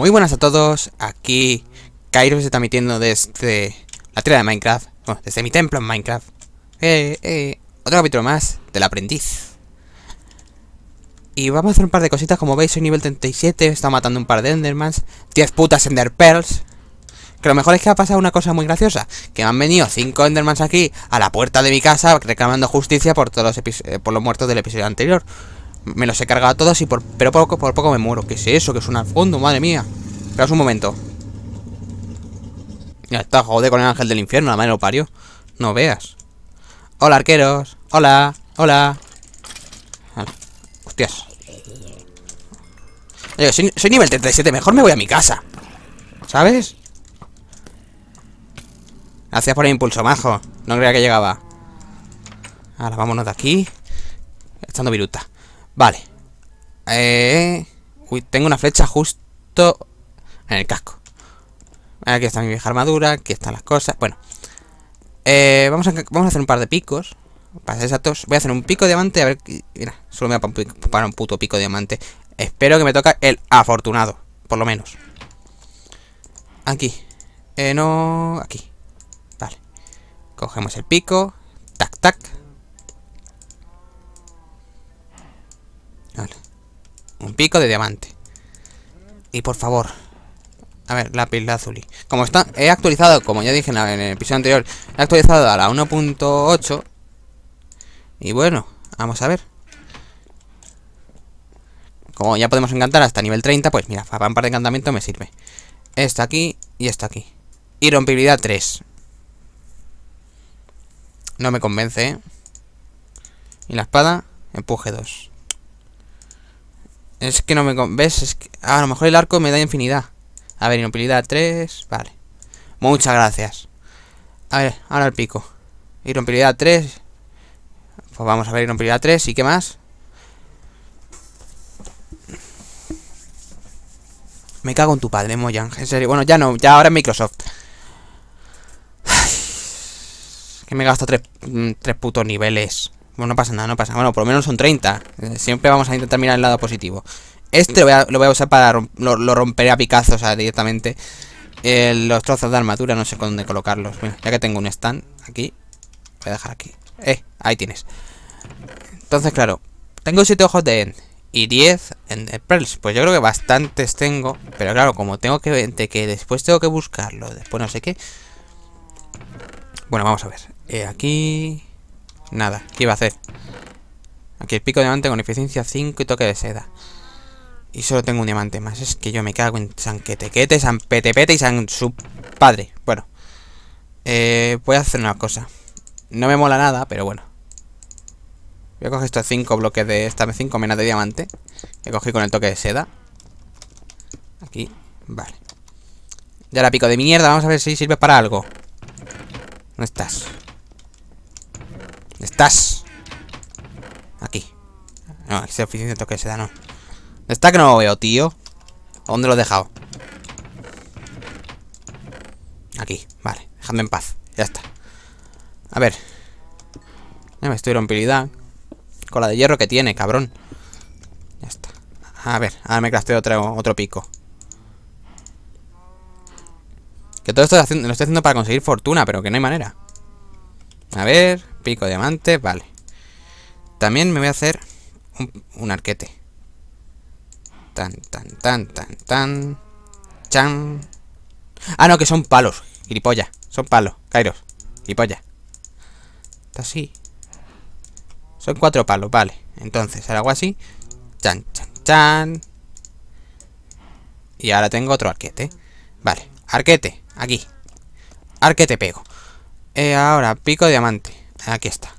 Muy buenas a todos, aquí Cairo se está metiendo desde la tierra de Minecraft, bueno, desde mi templo en Minecraft. Eh, eh, otro capítulo más del aprendiz. Y vamos a hacer un par de cositas, como veis soy nivel 37, estado matando un par de Endermans, 10 putas Ender Pearls. Que lo mejor es que ha pasado una cosa muy graciosa, que me han venido 5 Endermans aquí a la puerta de mi casa reclamando justicia por todos eh, por los muertos del episodio anterior. Me los he cargado a todos y por, pero poco, por poco me muero. ¿Qué es eso? Que es un alfondo? fondo, madre mía. Esperaos un momento. Ya está, jode con el ángel del infierno, la madre lo parió. No veas. Hola, arqueros. Hola, hola. Ah, hostias. Oye, soy nivel 37, mejor me voy a mi casa. ¿Sabes? Gracias por el impulso, majo. No creía que llegaba. Ahora vámonos de aquí. Estando viruta. Vale. Eh... tengo una flecha justo en el casco. Aquí está mi vieja armadura, aquí están las cosas. Bueno, eh, vamos, a, vamos a hacer un par de picos. Para esos voy a hacer un pico de diamante. A ver, mira, solo me voy a para un puto pico de diamante. Espero que me toca el afortunado, por lo menos. Aquí, eh, no, aquí. Vale, cogemos el pico, tac, tac. Un pico de diamante. Y por favor. A ver, lápiz lazuli. Como está, he actualizado, como ya dije en, el episodio anterior, he actualizado a la 1.8. Y bueno, vamos a ver. Como ya podemos encantar hasta nivel 30, pues mira, para un par de encantamiento me sirve. Esta aquí y esta aquí. Y rompibilidad 3. No me convence, ¿eh? Y la espada, empuje 2. Es que no me... ¿Ves? Es a lo mejor el arco me da infinidad. A ver, inoperabilidad 3. Vale. Muchas gracias. A ver, ahora el pico. Irrompibilidad 3. Pues vamos a ver irrompibilidad 3. ¿Y qué más? Me cago en tu padre, Moyan. En serio. Bueno, ya no. Ya ahora es Microsoft. Que me gasto tres, mm, tres putos niveles no pasa nada, no pasa nada. Bueno, por lo menos son 30. Eh, siempre vamos a intentar mirar el lado positivo. Este lo voy a, usar para... lo, romperé a picazos directamente. los trozos de armadura, no sé dónde colocarlos. Bueno, ya que tengo un stand aquí. Voy a dejar aquí. Eh, ahí tienes. Entonces, claro. Tengo 7 ojos de end. Y 10 en Pearls. Pues yo creo que bastantes tengo. Pero claro, como tengo que... De que después tengo que buscarlo. Después no sé qué. Bueno, vamos a ver. Eh, aquí... Nada, ¿qué iba a hacer? Aquí el pico de diamante con eficiencia 5 y toque de seda. Y solo tengo un diamante más. Es que yo me cago en Sanquetequete San Petepete y San su padre. Bueno. Eh, voy a hacer una cosa. No me mola nada, pero bueno. Voy a coger estos 5 bloques de estas 5 menas de diamante. Que cogí con el toque de seda. Aquí. Vale. Ya la pico de mierda. Vamos a ver si sirve para algo. No estás? Estás. Aquí. No, es suficiente toque se da, no. Está que no lo veo, tío. dónde lo he dejado? Aquí, vale. Dejadme en paz. Ya está. A ver. me estoy rompilidad Con la de hierro que tiene, cabrón. Ya está. A ver, ahora me crafteo otro, otro pico. Que todo esto lo estoy haciendo para conseguir fortuna, pero que no hay manera. A ver, pico diamante, vale. También me voy a hacer un, arquete. Tan, tan, tan, tan, tan. Chan. Ah, no, que son palos. Gripolla, Son palos. Kairos. Gripolla Está así. Son cuatro palos, vale. Entonces, ahora hago así. Chan, chan, chan. Y ahora tengo otro arquete. Vale. Arquete. Aquí. Arquete pego. Eh, ahora, pico diamante. Aquí está.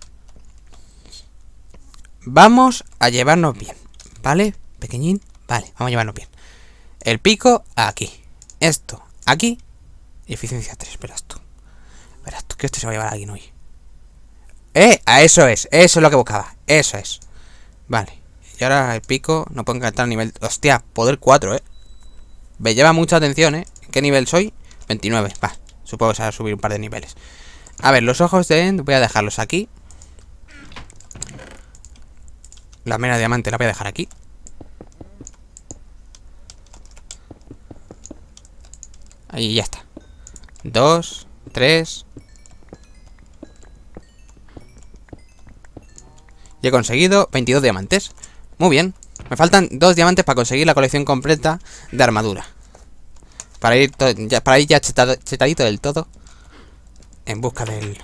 Vamos a llevarnos bien, ¿vale? Pequeñín, vale, vamos a llevarnos bien. El pico aquí. Esto aquí. Y eficiencia 3, verás tú. espera esto, que esto se va a llevar a alguien hoy. ¡Eh! A eso es, eso es lo que buscaba. Eso es. Vale. Y ahora el pico, no puedo encantar nivel... Hostia, poder 4, ¿eh? Me lleva mucha atención, ¿eh? ¿Qué nivel soy? 29, va. Supongo que se va a subir un par de niveles. A ver, los ojos de End voy a dejarlos aquí. La mera diamante la voy a dejar aquí. Ahí ya está. Dos, tres. Y he conseguido 22 diamantes. Muy bien. Me faltan dos diamantes para conseguir la colección completa de armadura. Para ir, ya, para chetadito del todo. En busca del...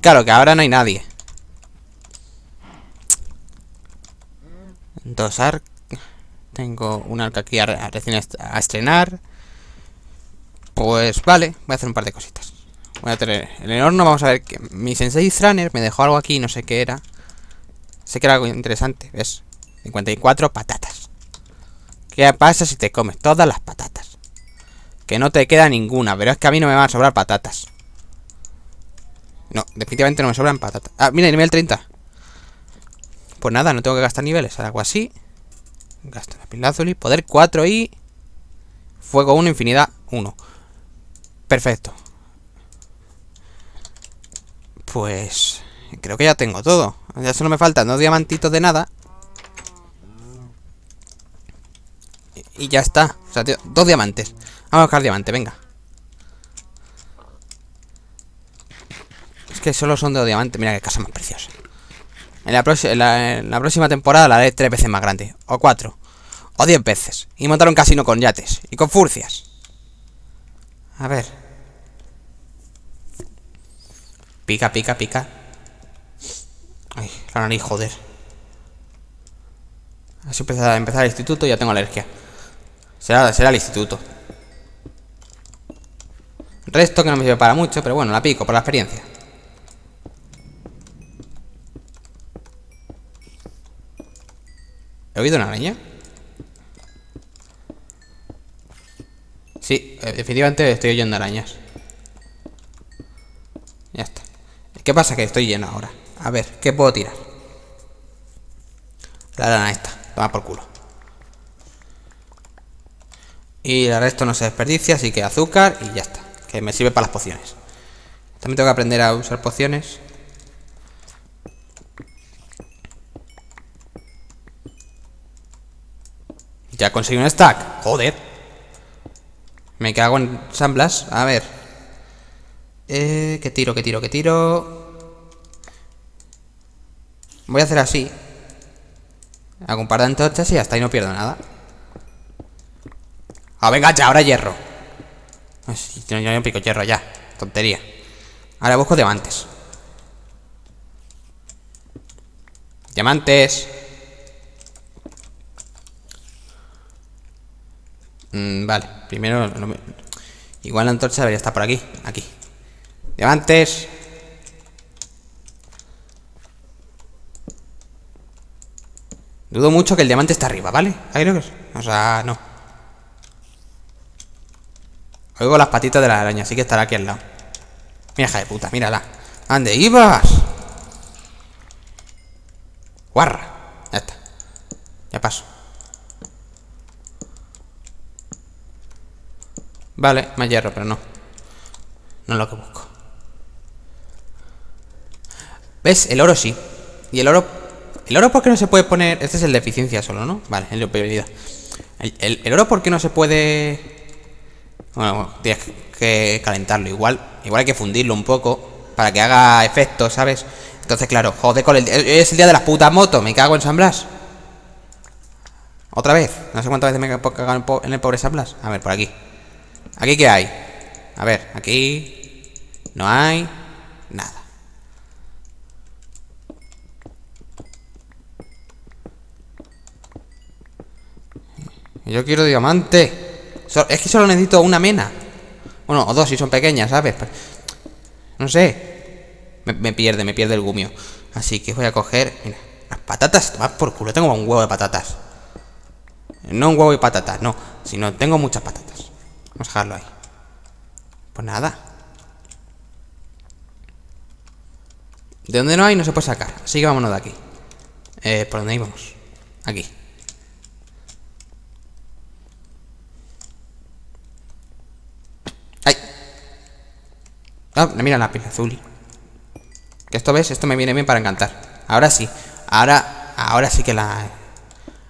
Claro, que ahora no hay nadie. Dos arc... Tengo un arco aquí a, recién a estrenar. Pues vale, voy a hacer un par de cositas. Voy a tener en el horno, vamos a ver que mi Sensei trainer me dejó algo aquí, no sé qué era. Sé que era algo interesante, ¿ves? 54 patatas. ¿Qué pasa si te comes todas las patatas? Que no te queda ninguna, pero es que a mí no me van a sobrar patatas No, definitivamente no me sobran patatas Ah, mira, nivel 30 Pues nada, no tengo que gastar niveles Algo así Gasto la y poder 4 y... Fuego 1, infinidad 1 Perfecto Pues... Creo que ya tengo todo Ya solo me faltan dos diamantitos de nada y ya está. O sea, dos diamantes. Vamos a buscar diamante, venga Es que solo son de diamante Mira qué casa más preciosa en la, próxima temporada la haré tres veces más grande O cuatro O diez veces Y montar un casino con yates Y con furcias A ver Pica, pica, pica Ay, la nariz, joder Así empezar, empezar el instituto y ya tengo alergia Será, será el instituto Resto que no me sirve para mucho, pero bueno, la pico por la experiencia. ¿He oído una araña? Sí, eh, definitivamente estoy oyendo arañas. Ya está. ¿Qué pasa? Que estoy lleno ahora. A ver, ¿qué puedo tirar? La lana esta. Toma por culo. Y el resto no se desperdicia, así que azúcar y ya está me sirve para las pociones. También tengo que aprender a usar pociones. Ya conseguí un stack. Joder. Me cago en Samblas. A ver. Eh, que tiro, que tiro, que tiro. Voy a hacer así. un par de antorchas y hasta ahí no pierdo nada. Ah, venga ya, ahora hierro. No, pico pico hierro ya. Tontería. Ahora busco diamantes. Diamantes. Mm, vale, primero... igual la antorcha debería estar por aquí. Aquí. Diamantes. Dudo mucho que el diamante está arriba, ¿vale? Ahí lo que O sea, no. Oigo las patitas de la araña, así que estará aquí al lado. Mira, de puta, mírala. ¡Ande, ibas? Guarra. Ya está. Ya paso. Vale, más hierro, pero no. No es lo que busco. ¿Ves? El oro sí. Y el oro... El oro qué no se puede poner... Este es el de eficiencia solo, ¿no? Vale, el de prioridad El, oro ¿por qué no se puede... Bueno, tienes que calentarlo igual. Igual hay que fundirlo un poco para que haga efecto, ¿sabes? Entonces, claro, joder con el... Es el día de las putas motos, me cago en San Blas. Otra vez. No sé cuántas veces me he cagado en el pobre San Blas. A ver, por aquí. ¿Aquí qué hay? A ver, aquí... No hay... Nada. Yo quiero diamante. Es que solo necesito una mena. Bueno, o dos si son pequeñas, ¿sabes? No sé. Me, pierde, me pierde el gumio. Así que voy a coger... las patatas, tomad por culo, tengo un huevo de patatas. No un huevo de patatas, no. Sino tengo muchas patatas. Vamos a dejarlo ahí. Pues nada. De donde no hay no se puede sacar. Así que vámonos de aquí. Eh, ¿Por dónde íbamos? Aquí. Ah, mira la pila azul. Que esto ves, esto me viene bien para encantar. Ahora sí. Ahora, ahora sí que la...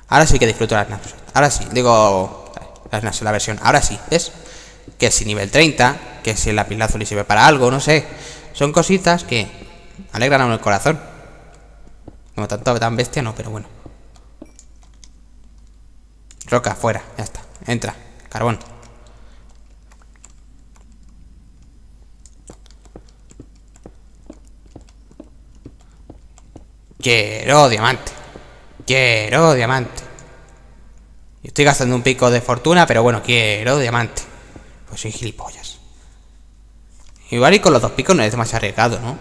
Ahora sí que disfruto las naps. Ahora sí, digo... Las naps, la versión. Ahora sí, ¿ves? Que si nivel 30, que si la pila azul sirve para algo, no sé. Son cositas que alegran a uno el corazón. Como tanto tan bestia, no, pero bueno. Roca, fuera, ya está. Entra, carbón. Quiero diamante. Quiero diamante. Estoy gastando un pico de fortuna, pero bueno, quiero diamante. Pues soy gilipollas. Igual y con los dos picos no es demasiado arriesgado, ¿no?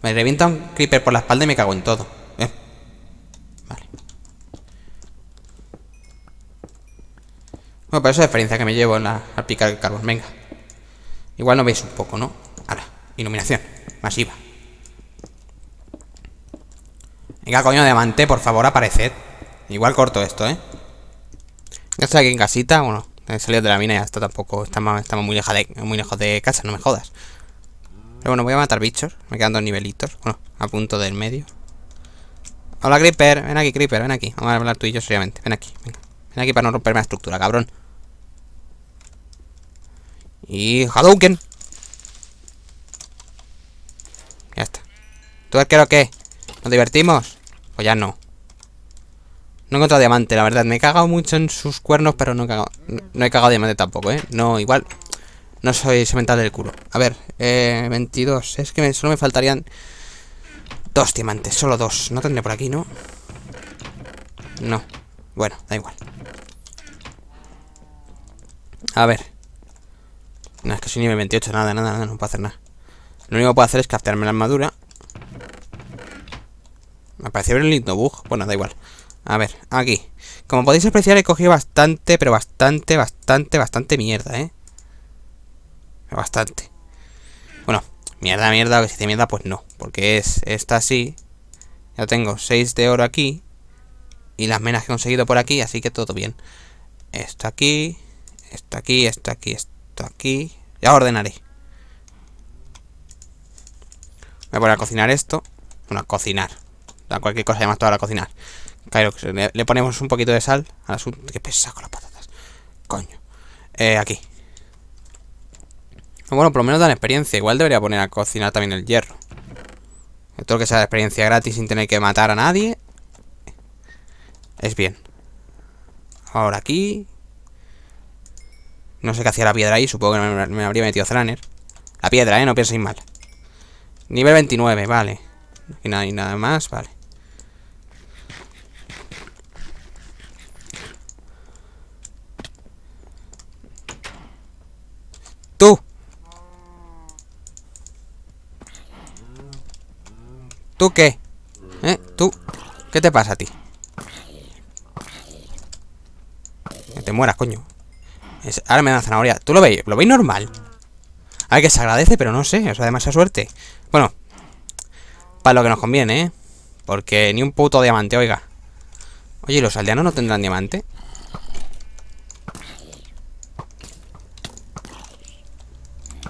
Me revienta un creeper por la espalda y me cago en todo. ¿eh? Vale. Bueno, pero esa es la diferencia que me llevo al picar el carbón. Venga. Igual no veis un poco, ¿no? la iluminación masiva. Venga, coño, diamante, por favor, apareced. Igual corto esto, ¿eh? Ya estoy aquí en casita, bueno, he salido de la mina y ya está tampoco. Estamos, muy, lejos de, muy lejos de casa, no me jodas. Pero bueno, voy a matar bichos. Me quedan dos nivelitos. Bueno, a punto del medio. Hola, Creeper. Ven aquí, Creeper, ven aquí. Vamos a hablar tú y yo seriamente. Ven aquí, venga. Ven aquí para no romperme la estructura, cabrón. Y... ¡Hadouken! Ya está. ¿Tú arquero qué? ¿Nos divertimos? Pues ya no. No he encontrado diamante, la verdad. Me he cagado mucho en sus cuernos, pero no he cagado, no he cagado diamante tampoco, ¿eh? No, igual. No soy semental del culo. A ver, eh, 22. Es que solo me faltarían dos diamantes, solo dos. No tendré por aquí, ¿no? No. Bueno, da igual. A ver. No, es que soy nivel 28, nada, nada, nada, no puedo hacer nada. Lo único que puedo hacer es captarme la armadura me parece ver un lindo bug. Bueno, da igual. A ver, aquí. Como podéis apreciar, he cogido bastante, pero bastante, bastante, bastante mierda, ¿eh? Bastante. Bueno, mierda, mierda, que si mierda, pues no. Porque es esta así. Ya tengo 6 de oro aquí. Y las menas que he conseguido por aquí, así que todo bien. Esto aquí, esto aquí, esto aquí, esto aquí. Ya ordenaré. Me Voy a cocinar esto. Bueno, cocinar cualquier cosa además toda la cocinar. Claro, le, ponemos un poquito de sal al asunto. Qué pesa con las patatas. Coño. Eh, aquí. Bueno, por lo menos dan experiencia. Igual debería poner a cocinar también el hierro. Todo que sea experiencia gratis sin tener que matar a nadie. Es bien. Ahora aquí. No sé qué hacía la piedra ahí. Supongo que me, habría metido Zraner. La piedra, ¿eh? No pienséis mal. Nivel 29, vale. Y nada y nada más, vale. ¿Tú qué? ¿Eh? ¿Tú? ¿Qué te pasa a ti? Que te mueras, coño. ahora me dan zanahoria. ¿Tú lo veis? ¿Lo veis normal? Hay que se agradece, pero no sé. O sea, demasiada suerte. Bueno. Para lo que nos conviene, ¿eh? Porque ni un puto diamante, oiga. Oye, ¿los aldeanos no tendrán diamante?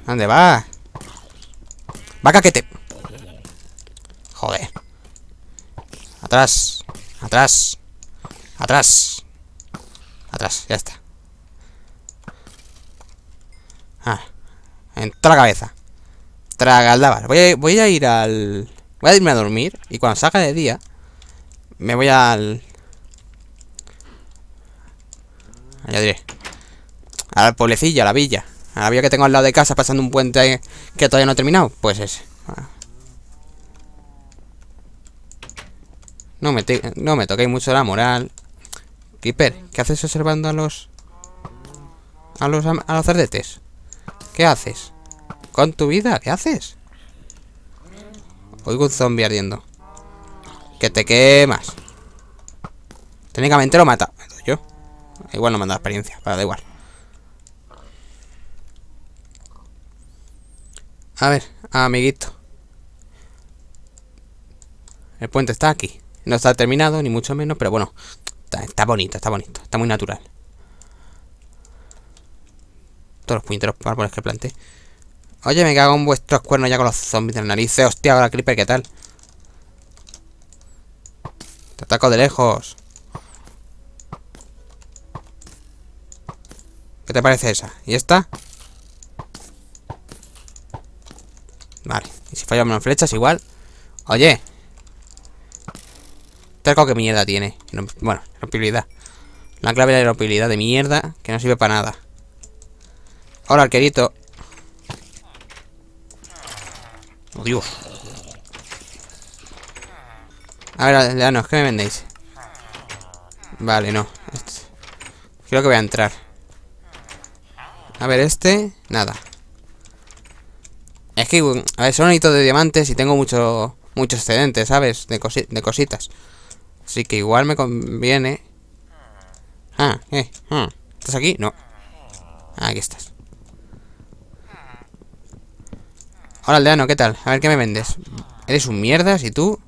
¿Dónde va? Vaca que te... Joder. Atrás. Atrás. Atrás. Atrás, ya está. Ah. Entra la cabeza. Traga Voy a, voy a ir al... Voy a irme a dormir y cuando salga de día me voy al... Ya diré. Al pueblecillo, a la villa. A la villa que tengo al lado de casa pasando un puente que todavía no he terminado. Pues ese. No me, toqué toquéis mucho la moral. Kiper. ¿qué haces observando a los... A los, a los cerdetes? ¿Qué haces? ¿Con tu vida? ¿Qué haces? Oigo un zombie ardiendo. Que te quemas. Técnicamente lo mata. yo. Igual no me da experiencia, pero da igual. A ver, amiguito. El puente está aquí. No está terminado, ni mucho menos, pero bueno, está, bonito, está bonito, está muy natural. Todos los puñeteros árboles que planté. Oye, me cago en vuestros cuernos ya con los zombies de la nariz. Eh, hostia, ahora Creeper, ¿qué tal? Te ataco de lejos. ¿Qué te parece esa? ¿Y esta? Vale. Y si fallamos en flechas, igual. Oye, Terco que mierda tiene. bueno, aeropilidad. La clave de rompibilidad de mierda que no sirve para nada. Hola, arquerito. Oh, Dios. A ver, danos, ¿qué me vendéis? Vale, no. Este. Creo que voy a entrar. A ver, este... Nada. Es que, a ver, son de diamantes y tengo mucho, mucho excedente, ¿sabes? De, cosi de cositas. Así que igual me conviene... Ah, eh, ah. ¿Estás aquí? No. Ah, aquí estás. Hola, aldeano, ¿qué tal? A ver qué me vendes. Eres un mierda, y tú...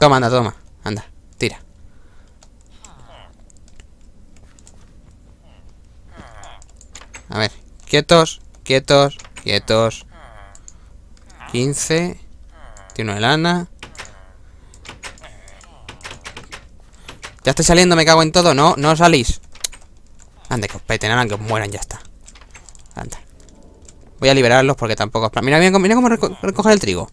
Toma, anda, toma. Anda, tira. A ver, quietos, quietos, quietos. 15 tiene de lana. Ya estoy saliendo, me cago en todo. No, no salís. Ande, que os peten, que os mueran, ya está. Anda. Voy a liberarlos porque tampoco es plan. Mira, bien, mira cómo recoger el trigo.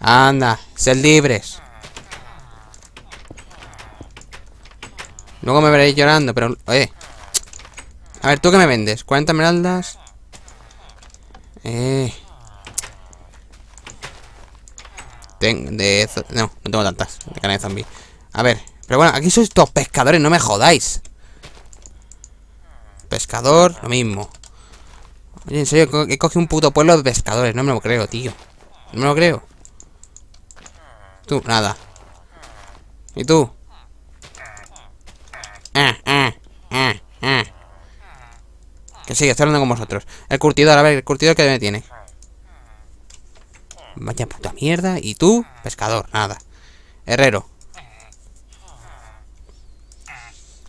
Anda, sed libres. Luego me veréis llorando, pero... Eh. A ver, ¿tú qué me vendes? ¿40 esmeraldas? Eh... no, no tengo tantas de carne de zombie. A ver, pero bueno, aquí sois estos pescadores, no me jodáis. Pescador, lo mismo. Oye, en serio, he cogido un puto pueblo de pescadores. No me lo creo, tío. No me lo creo. Tú, nada. ¿Y tú? Ah, ah, ah, que sigue estoy hablando con vosotros. El curtidor, a ver, el curtidor que me tiene. Vaya puta mierda. ¿Y tú? Pescador, nada. Herrero.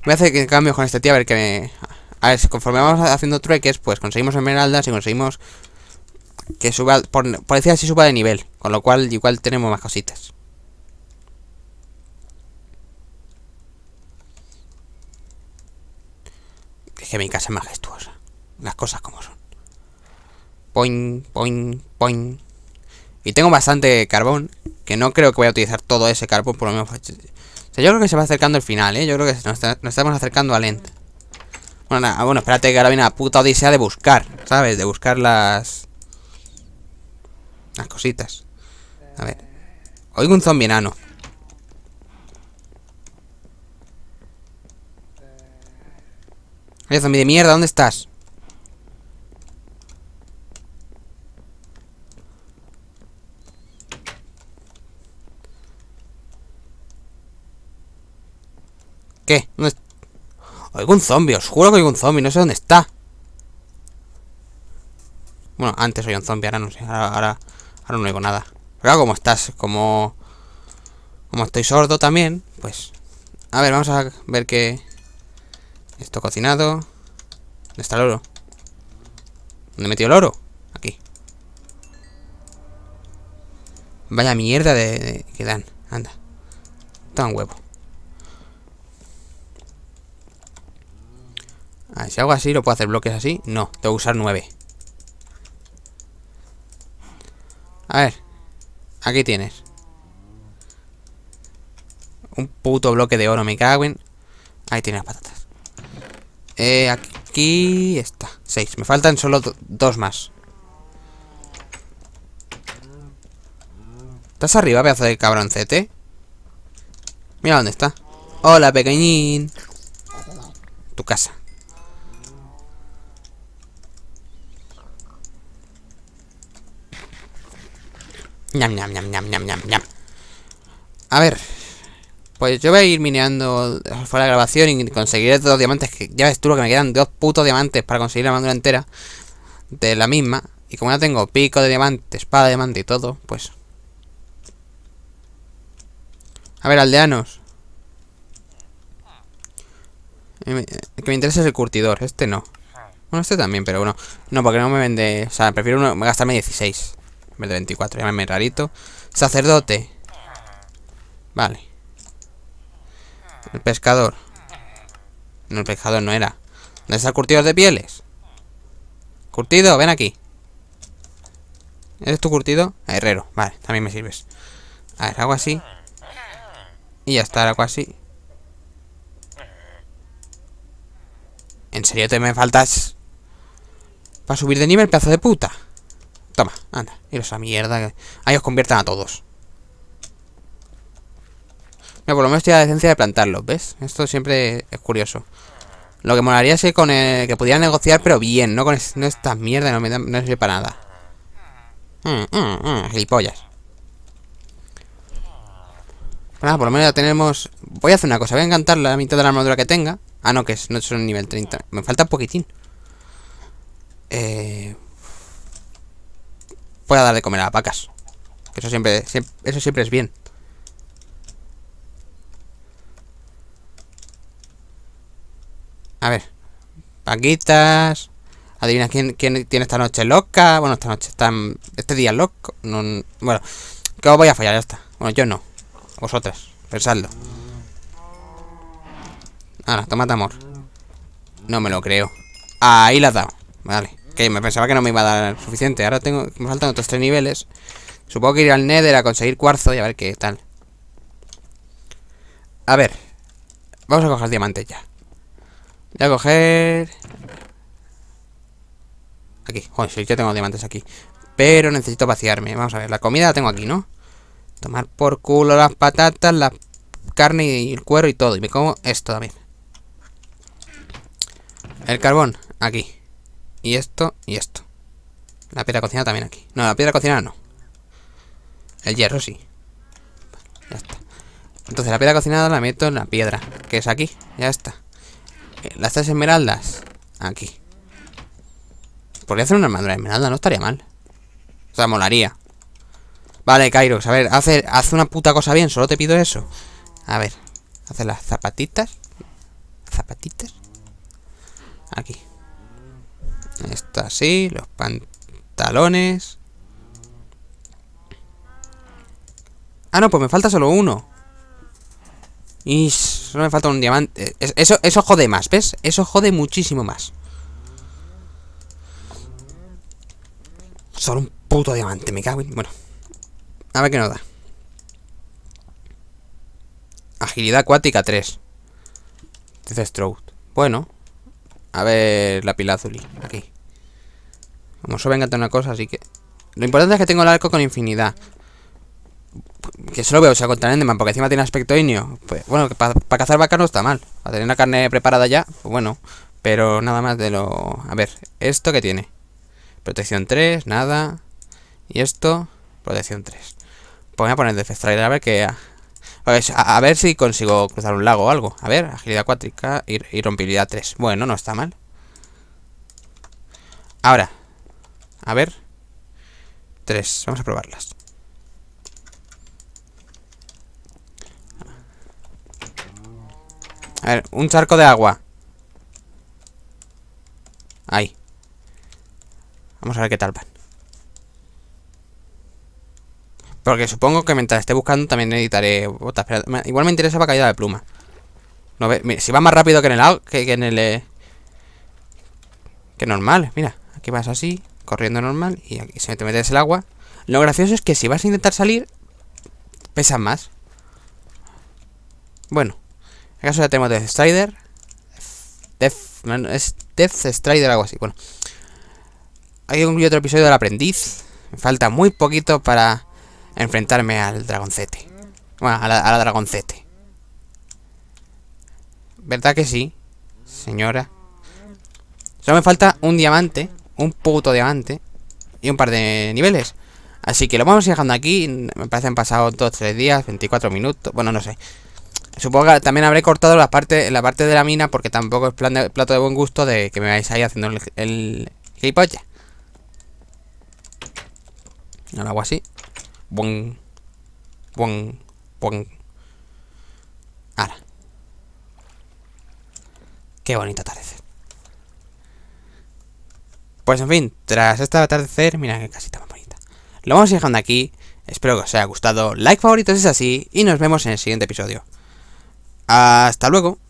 Voy a hacer que cambio con este tío a ver que me... A ver, conforme vamos haciendo trueques, pues conseguimos esmeraldas y conseguimos que suba... Por, decir así, suba de nivel. Con lo cual, igual tenemos más cositas. Es que mi casa es majestuosa. Las cosas como son. Poing, poing, poing. Y tengo bastante carbón, que no creo que voy a utilizar todo ese carbón, por lo menos... Pues, o sea, yo creo que se va acercando el final, ¿eh? Yo creo que nos, estamos acercando a lento Bueno, nada, bueno, espérate que ahora viene la puta odisea de buscar, ¿sabes? De buscar las... Las cositas. A ver. Oigo un zombie enano. Oye, zombie de mierda, ¿dónde estás? ¿Qué? ¿Dónde está? Oigo un zombie, os juro que oigo un zombie, no sé dónde está. Bueno, antes soy un zombie, ahora no sé, ahora, no oigo nada. Pero como estás, como... Como estoy sordo también, pues... A ver, vamos a ver qué... Esto cocinado. ¿Dónde está el oro? ¿Dónde metió el oro? Aquí. Vaya mierda de, que dan. Anda. Está un huevo. ver, ah, si hago así, ¿lo puedo hacer bloques así? No, tengo que usar nueve A ver. Aquí tienes. Un puto bloque de oro, me cago en... Ahí tienes las patatas. Eh, aquí está. Seis, Me faltan solo dos más. ¿Estás arriba, pedazo de cabroncete? Mira dónde está. Hola, pequeñín. Tu casa. A ver. Pues yo voy a ir mineando fuera de grabación y conseguiré dos diamantes. Que ya ves tú lo que me quedan dos putos diamantes para conseguir la mandura entera de la misma. Y como ya tengo pico de diamante, espada de diamante y todo, pues... A ver, aldeanos. El eh, eh, que me interesa es el curtidor. Este no. Bueno, este también, pero bueno. No, porque no me vende... O sea, prefiero uno, gastarme 16. En 24, llámame rarito. Sacerdote. Vale. El pescador. No, el pescador no era. ¿Dónde está el curtido de pieles? Curtido, ven aquí. ¿Eres tu curtido? Ah, herrero. Vale, también me sirves. A ver, hago así. Y ya está, hago así. ¿En serio te me faltas? Para subir de nivel, pedazo de puta. Toma, anda, Y a mierda. Ahí os conviertan a todos. Mira, por lo menos tiene la decencia de plantarlos, ¿ves? Esto siempre es curioso. Lo que molaría es que, con que pudieran negociar, pero bien, no con esta mierda no me da, sirve para nada. Mm, mm, mm gilipollas. Pues nada, por lo menos ya tenemos... Voy a hacer una cosa, voy a encantar la mitad de la armadura que tenga. Ah, no, que no es un nivel 30. Me falta un poquitín. Eh, pueda dar de comer a las vacas. Eso siempre, eso siempre es bien. A ver. Paquitas. Adivina quién, quién tiene esta noche loca. Bueno, esta noche está... Este día loco. bueno, que os voy a fallar, ya está. Bueno, yo no. Vosotras. Pensadlo. Ahora, tomate amor. No me lo creo. Ahí la da Vale. Que me pensaba que no me iba a dar suficiente. Ahora tengo, me faltan otros tres niveles. Supongo que ir al Nether a conseguir cuarzo y a ver qué tal. A ver. Vamos a coger diamantes ya. Voy a coger... Aquí. yo tengo diamantes aquí. Pero necesito vaciarme. Vamos a ver, la comida la tengo aquí, ¿no? Tomar por culo las patatas, la carne y el cuero y todo. Y me como esto también. El carbón, aquí y esto y esto. La piedra cocinada también aquí. No, la piedra cocinada no. El hierro sí. Ya está. Entonces la piedra cocinada la meto en la piedra, que es aquí. Ya está. Eh, las tres esmeraldas, aquí. Podría hacer una armadura de esmeralda, no estaría mal. O sea, molaría. Vale, Kairos, a ver, haz, una puta cosa bien, solo te pido eso. A ver, Haz las zapatitas. Zapatitas. Aquí. Esto así, los pantalones. Ah, no, pues me falta solo uno. Y solo me falta un diamante. Eso, eso jode más, ¿ves? Eso jode muchísimo más. Solo un puto diamante, me cago Bueno. A ver qué nos da. Agilidad acuática 3. Dice Stroud. Bueno. A ver, la pila azul. Aquí. Como ver venga una cosa, así que... Lo importante es que tengo el arco con infinidad. Que solo veo, o sea, contra Enderman, porque encima tiene aspecto inio. Pues, bueno, para cazar vaca no está mal. Para tener la carne preparada ya, pues bueno. Pero nada más de lo... A ver, ¿esto qué tiene? Protección 3, nada. Y esto, protección 3. Pues voy a poner Defestrail a ver que pues, a, ver si consigo cruzar un lago o algo. A ver, agilidad acuática y, y rompibilidad 3. Bueno, no está mal. Ahora. A ver. 3. Vamos a probarlas. A ver, un charco de agua. Ahí. Vamos a ver qué tal van. Porque supongo que mientras esté buscando también editaré... botas. igual me interesa la caída de pluma. si va más rápido que en el... Que, que en el... Eh, normal, mira. Aquí vas así, corriendo normal y aquí se te metes el agua. Lo gracioso es que si vas a intentar salir, pesa más. Bueno. Acaso caso ya tenemos Death Strider. Death, Death Strider, algo así. Bueno. que concluir otro episodio del aprendiz. Me falta muy poquito para enfrentarme al dragoncete. Bueno, a la, dragoncete. ¿Verdad que sí, señora? Solo me falta un diamante, un puto diamante y un par de niveles. Así que lo vamos dejando aquí. Me parece han pasado 2-3 días, 24 minutos. Bueno, no sé. Supongo que también habré cortado la parte, la parte de la mina porque tampoco es plan plato de buen gusto de que me vais ahí haciendo el, el, el No lo hago así. Buen Buen Buen Ahora. Qué bonito atardecer. Pues en fin, tras este atardecer, mira qué casita más bonita. Lo vamos dejando aquí. Espero que os haya gustado. Like favoritos si es así. Y nos vemos en el siguiente episodio. Hasta luego.